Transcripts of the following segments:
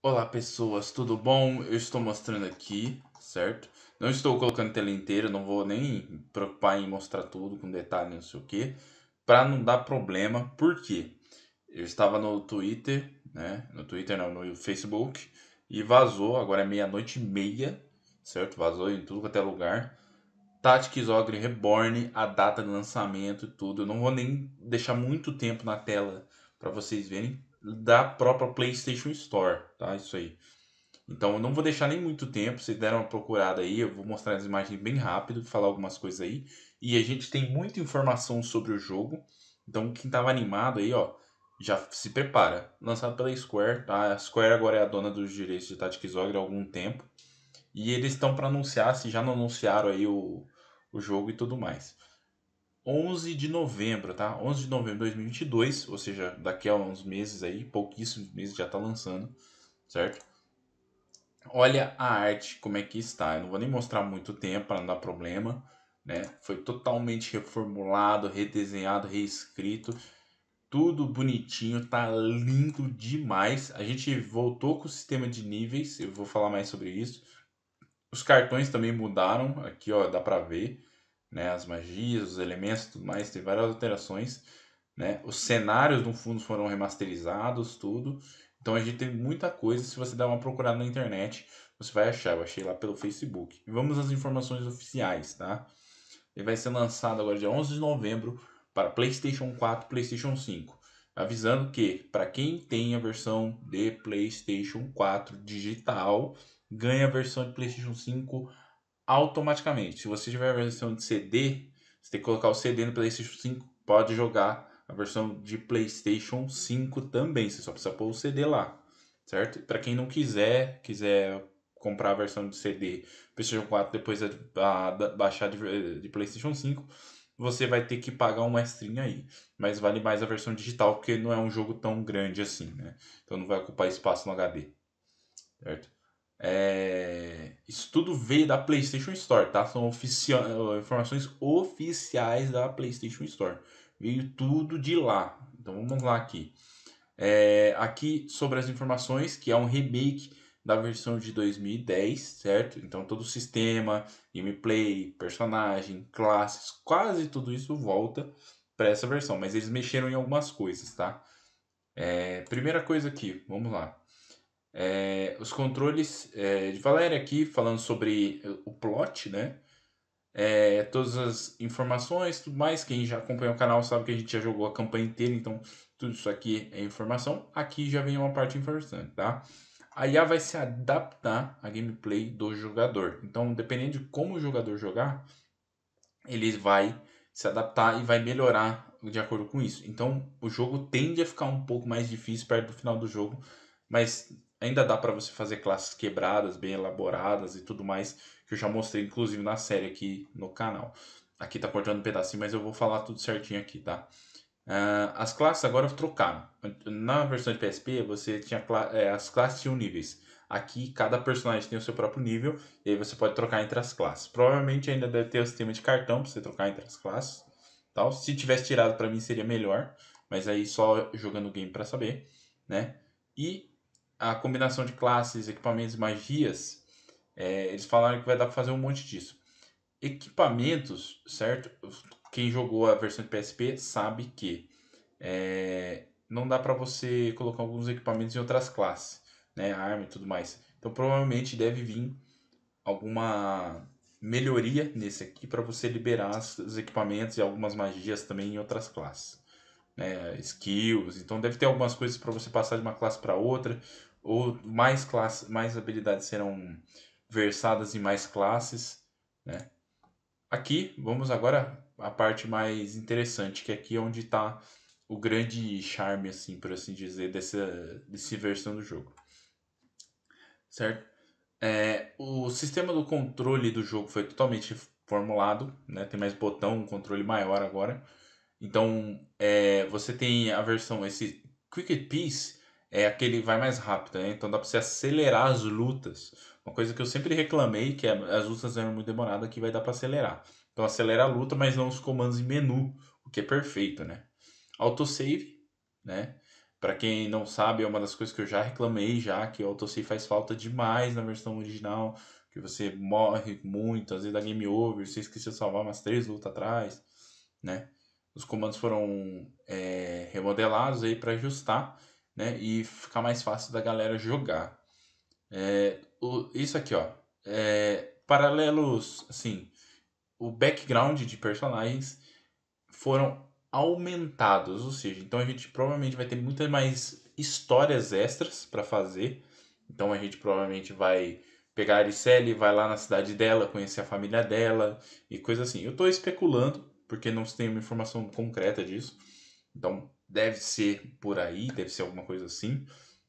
Olá pessoas, tudo bom? Eu estou mostrando aqui, certo? Não estou colocando tela inteira, não vou nem preocupar em mostrar tudo com detalhe, não sei o que, para não dar problema, porque eu estava no Twitter, né? No Twitter não, no Facebook, e vazou, agora é meia-noite e meia, certo? Vazou em tudo até lugar. Tactics Ogre Reborn, a data de lançamento e tudo. Eu não vou nem deixar muito tempo na tela para vocês verem da própria PlayStation Store, tá? Isso aí. Então eu não vou deixar nem muito tempo, vocês deram uma procurada aí, eu vou mostrar as imagens bem rápido, falar algumas coisas aí. E a gente tem muita informação sobre o jogo, então quem estava animado aí, ó, já se prepara. Lançado pela Square, tá? A Square agora é a dona dos direitos de Tactics Ogre há algum tempo. E eles estão para anunciar, se já não anunciaram aí o, o jogo e tudo mais. 11 de novembro, tá? 11 de novembro de 2022, ou seja, daqui a uns meses aí, pouquíssimos meses já tá lançando, certo? Olha a arte como é que está. Eu não vou nem mostrar muito tempo para não dar problema, né? Foi totalmente reformulado, redesenhado, reescrito. Tudo bonitinho, tá lindo demais. A gente voltou com o sistema de níveis, eu vou falar mais sobre isso. Os cartões também mudaram, aqui ó, dá para ver né? As magias, os elementos, tudo mais, teve várias alterações, né? Os cenários do fundo foram remasterizados, tudo. Então a gente tem muita coisa, se você der uma procurada na internet, você vai achar. Eu achei lá pelo Facebook. E vamos às informações oficiais, tá? Ele vai ser lançado agora dia 11 de novembro para PlayStation 4, PlayStation 5, avisando que para quem tem a versão de PlayStation 4 digital, ganha a versão de PlayStation 5 automaticamente. Se você tiver a versão de CD, você tem que colocar o CD no PlayStation 5, pode jogar a versão de PlayStation 5 também. Você só precisa pôr o CD lá, certo? Para quem não quiser, quiser comprar a versão de CD PlayStation 4 depois baixar de, de, PlayStation 5, você vai ter que pagar um extrinho aí. Mas vale mais a versão digital porque não é um jogo tão grande assim, né? Então não vai ocupar espaço no HD, certo? É... Isso tudo veio da PlayStation Store, tá? São informações oficiais da PlayStation Store. Veio tudo de lá. Então vamos lá aqui. É... Aqui sobre as informações, que é um remake da versão de 2010, certo? Então todo o sistema, gameplay, personagem, classes, quase tudo isso volta para essa versão, mas eles mexeram em algumas coisas, tá? É, primeira coisa aqui, vamos lá. É, os controles é, de Valéria aqui falando sobre o plot, né? É, todas as informações, tudo mais. Quem já acompanha o canal sabe que a gente já jogou a campanha inteira, então tudo isso aqui é informação. Aqui já vem uma parte importante, tá? A IA vai se adaptar à gameplay do jogador. Então, dependendo de como o jogador jogar, ele vai se adaptar e vai melhorar de acordo com isso. Então, o jogo tende a ficar um pouco mais difícil perto do final do jogo, mas ainda dá para você fazer classes quebradas, bem elaboradas e tudo mais, que eu já mostrei inclusive na série aqui no canal. Aqui tá cortando um pedacinho, mas eu vou falar tudo certinho aqui, tá? Uh, as classes agora trocaram. Na versão de PSP, você tinha cla é, as classes tinham níveis. Aqui, cada personagem tem o seu próprio nível, e aí você pode trocar entre as classes. Provavelmente ainda deve ter o sistema de cartão para você trocar entre as classes. Tal. Se tivesse tirado para mim seria melhor, mas aí só jogando o game para saber, né? E a combinação de classes, equipamentos e magias, é, eles falaram que vai dar para fazer um monte disso. Equipamentos, certo? Quem jogou a versão de PSP sabe que é, não dá para você colocar alguns equipamentos em outras classes, né? Arma e tudo mais. Então provavelmente deve vir alguma melhoria nesse aqui para você liberar os equipamentos e algumas magias também em outras classes. Né, skills, então deve ter algumas coisas para você passar de uma classe para outra, ou mais classes, mais habilidades serão versadas em mais classes, né? Aqui, vamos agora a parte mais interessante, que aqui é onde está o grande charme, assim, por assim dizer, dessa, dessa versão do jogo. Certo? É, o sistema do controle do jogo foi totalmente formulado, né? Tem mais botão, um controle maior agora. Então, é, você tem a versão, esse Quick Piece, é aquele vai mais rápido, né? então dá para você acelerar as lutas. Uma coisa que eu sempre reclamei, que é, as lutas eram muito demoradas, que vai dar para acelerar. Então acelera a luta, mas não os comandos em menu, o que é perfeito, né? Autosave, né? Para quem não sabe, é uma das coisas que eu já reclamei já, que o autosave faz falta demais na versão original, que você morre muito, às vezes dá game over, você esqueceu de salvar umas três lutas atrás, né? Os comandos foram é, remodelados aí para ajustar né? E ficar mais fácil da galera jogar. É, o, isso aqui, ó. É, paralelos, assim, o background de personagens foram aumentados, ou seja, então a gente provavelmente vai ter muitas mais histórias extras para fazer. Então a gente provavelmente vai pegar a Aricele, vai lá na cidade dela, conhecer a família dela e coisa assim. Eu estou especulando, porque não se tem uma informação concreta disso. Então deve ser por aí, deve ser alguma coisa assim.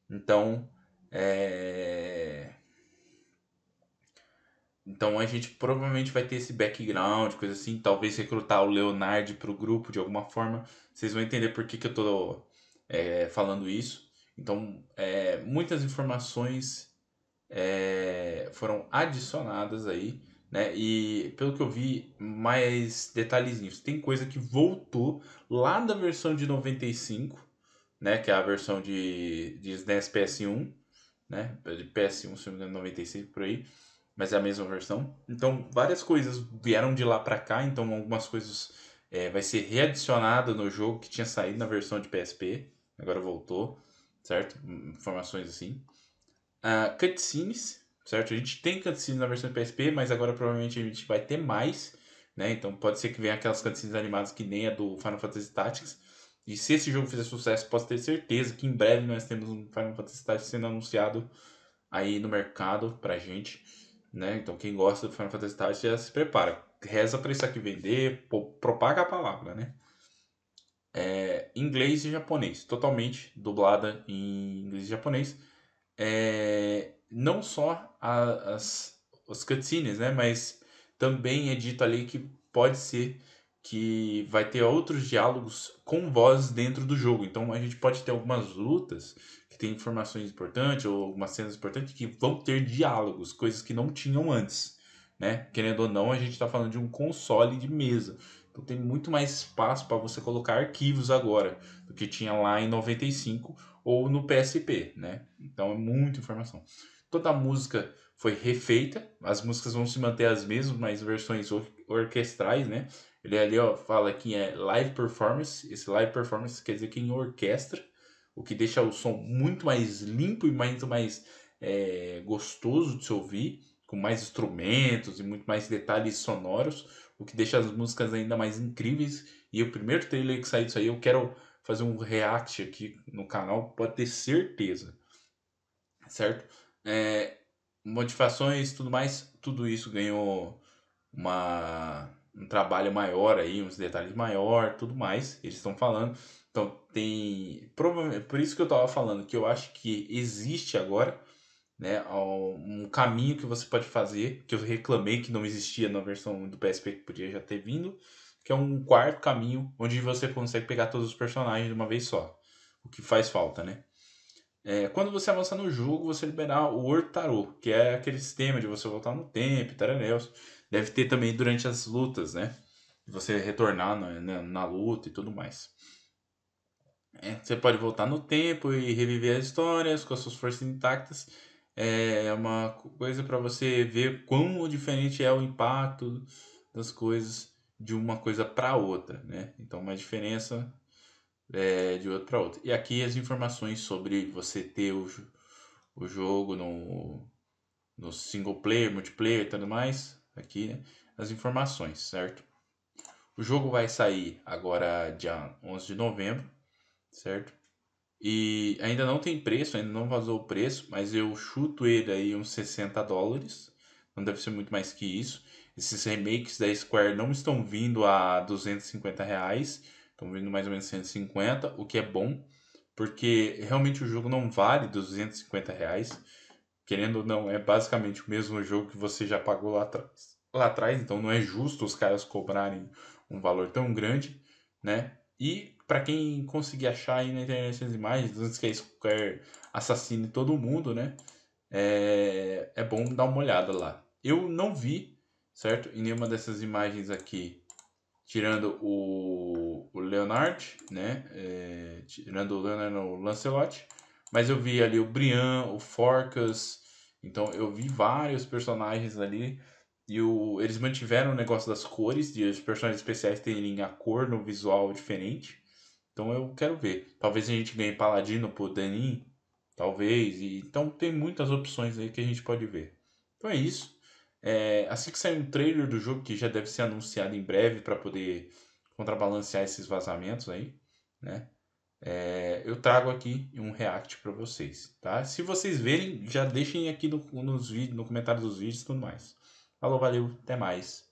Então, é... Então a gente provavelmente vai ter esse background, coisa assim, talvez recrutar o Leonardo para o grupo de alguma forma. Vocês vão entender por que, que eu estou é, falando isso. Então, é, muitas informações é, foram adicionadas aí né? E pelo que eu vi, mais detalhezinhos. Tem coisa que voltou lá da versão de 95, né? Que é a versão de, de SNES PS1, né? De PS1, se não me engano, 96 por aí. Mas é a mesma versão. Então, várias coisas vieram de lá para cá. Então, algumas coisas é, vai ser readicionada no jogo que tinha saído na versão de PSP. Agora voltou, certo? Informações assim. Uh, cutscenes, certo? A gente tem cutscenes na versão PSP, mas agora provavelmente a gente vai ter mais, né? Então pode ser que venha aquelas cutscenes animadas que nem a do Final Fantasy Tactics. E se esse jogo fizer sucesso, posso ter certeza que em breve nós temos um Final Fantasy Tactics sendo anunciado aí no mercado pra gente, né? Então quem gosta do Final Fantasy Tactics já se prepara. Reza pra isso aqui vender, propaga a palavra, né? É, inglês e japonês, totalmente dublada em inglês e japonês. É, não só a, as, as cutscenes, né? Mas também é dito ali que pode ser que vai ter outros diálogos com voz dentro do jogo. Então a gente pode ter algumas lutas que tem informações importantes ou algumas cenas importantes que vão ter diálogos, coisas que não tinham antes, né? Querendo ou não, a gente está falando de um console de mesa. Então tem muito mais espaço para você colocar arquivos agora do que tinha lá em 95 ou no PSP, né? Então é muita informação. Toda a música foi refeita, as músicas vão se manter as mesmas, mas versões or orquestrais, né? Ele ali ó, fala que é live performance, esse live performance quer dizer que é em orquestra, o que deixa o som muito mais limpo e muito mais é, gostoso de se ouvir, com mais instrumentos e muito mais detalhes sonoros, o que deixa as músicas ainda mais incríveis. E o primeiro trailer que sai disso aí, eu quero fazer um react aqui no canal, pode ter certeza, certo? é, motivações, tudo mais, tudo isso ganhou uma, um trabalho maior aí, uns detalhes maior, tudo mais, eles estão falando. Então tem. Por isso que eu estava falando que eu acho que existe agora né, um caminho que você pode fazer, que eu reclamei que não existia na versão do PSP que podia já ter vindo, que é um quarto caminho onde você consegue pegar todos os personagens de uma vez só. O que faz falta, né? É, quando você avança no jogo, você liberar o Ortaru que é aquele sistema de você voltar no tempo, taraneus. Deve ter também durante as lutas, né? Você retornar na, na, na luta e tudo mais. É, você pode voltar no tempo e reviver as histórias com as suas forças intactas. É uma coisa para você ver quão diferente é o impacto das coisas de uma coisa para outra, né? Então, uma diferença é, de outro para outro. E aqui as informações sobre você ter o, o jogo no, no single player, multiplayer e tudo mais. Aqui né? as informações, certo? O jogo vai sair agora dia 11 de novembro, certo? E ainda não tem preço, ainda não vazou o preço, mas eu chuto ele aí uns 60 dólares. Não deve ser muito mais que isso. Esses remakes da Square não estão vindo a 250 reais Estão vendo mais ou menos 150, o que é bom, porque realmente o jogo não vale 250 reais. Querendo ou não, é basicamente o mesmo jogo que você já pagou lá atrás. Lá atrás, então não é justo os caras cobrarem um valor tão grande, né? E para quem conseguir achar aí na internet essas imagens, antes que a Square assassine todo mundo, né? É, é bom dar uma olhada lá. Eu não vi, certo? Em nenhuma dessas imagens aqui tirando o, o Leonard, né? É, tirando o Leonard o Lancelot. Mas eu vi ali o Brian, o Forcas. Então eu vi vários personagens ali. E o, eles mantiveram o negócio das cores, de os personagens especiais terem a cor no visual diferente. Então eu quero ver. Talvez a gente ganhe Paladino por Danin. Talvez. E, então tem muitas opções aí que a gente pode ver. Então é isso. É, assim que sair um trailer do jogo, que já deve ser anunciado em breve para poder contrabalancear esses vazamentos aí, né? É, eu trago aqui um react para vocês, tá? Se vocês verem, já deixem aqui no, nos vídeos, no comentário dos vídeos e tudo mais. Falou, valeu, até mais.